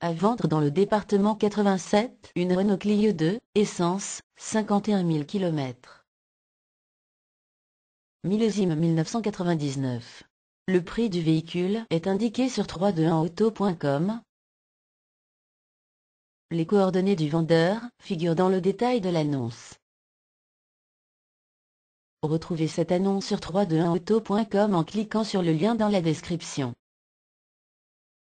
À vendre dans le département 87, une Renault Clio 2, essence, 51 000 km. Millésime 1999. Le prix du véhicule est indiqué sur 321auto.com. Les coordonnées du vendeur figurent dans le détail de l'annonce. Retrouvez cette annonce sur 321auto.com en cliquant sur le lien dans la description.